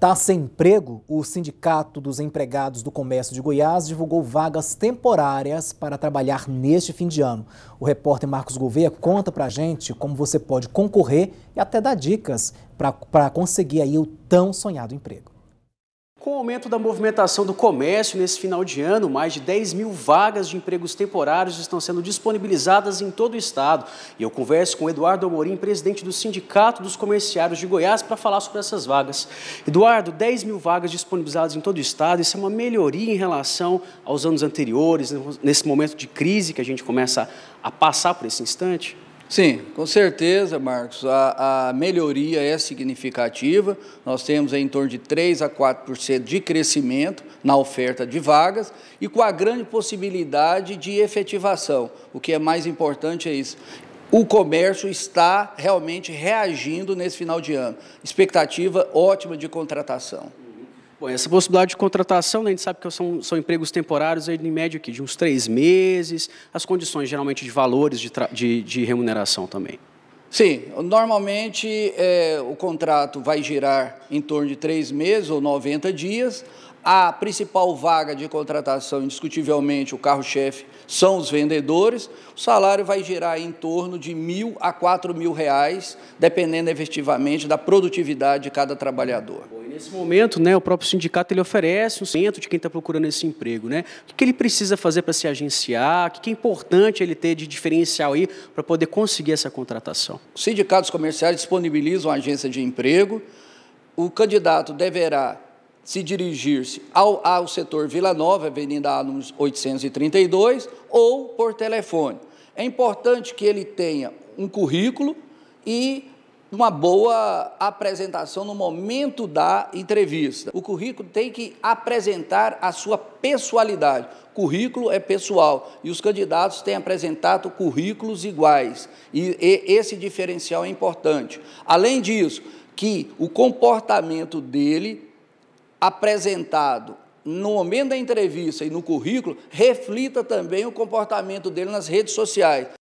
Tá sem emprego? O Sindicato dos Empregados do Comércio de Goiás divulgou vagas temporárias para trabalhar neste fim de ano. O repórter Marcos Gouveia conta pra gente como você pode concorrer e até dá dicas para conseguir aí o tão sonhado emprego. Com o aumento da movimentação do comércio nesse final de ano, mais de 10 mil vagas de empregos temporários estão sendo disponibilizadas em todo o estado. E eu converso com Eduardo Amorim, presidente do Sindicato dos Comerciários de Goiás, para falar sobre essas vagas. Eduardo, 10 mil vagas disponibilizadas em todo o estado, isso é uma melhoria em relação aos anos anteriores, nesse momento de crise que a gente começa a passar por esse instante? Sim, com certeza, Marcos. A, a, melhoria é significativa. Nós temos em torno de 3 a 4% de crescimento na oferta de vagas e com a grande possibilidade de efetivação. O que é mais importante é isso. O comércio está realmente reagindo nesse final de ano. Expectativa ótima de contratação. Bom, essa possibilidade de contratação, né, a gente sabe que são, são empregos temporários, aí, em média, aqui, de uns três meses, as condições, geralmente, de valores de, de, de remuneração também. Sim, normalmente é, o contrato vai girar em torno de três meses ou 90 dias. A principal vaga de contratação, indiscutivelmente, o carro-chefe são os vendedores. O salário vai girar em torno de mil a quatro mil reais, dependendo efetivamente da produtividade de cada trabalhador. Nesse momento, né, o próprio sindicato ele oferece um centro de quem está procurando esse emprego. Né? O que ele precisa fazer para se agenciar? O que é importante ele ter de diferencial aí para poder conseguir essa contratação? Os sindicatos comerciais disponibilizam a agência de emprego. O candidato deverá se dirigir-se ao, ao setor Vila Nova, Avenida Alums 832, ou por telefone. É importante que ele tenha um currículo e uma boa apresentação no momento da entrevista. O currículo tem que apresentar a sua pessoalidade. Currículo é pessoal e os candidatos têm apresentado currículos iguais. E, e esse diferencial é importante. Além disso, que o comportamento dele apresentado no momento da entrevista e no currículo, reflita também o comportamento dele nas redes sociais.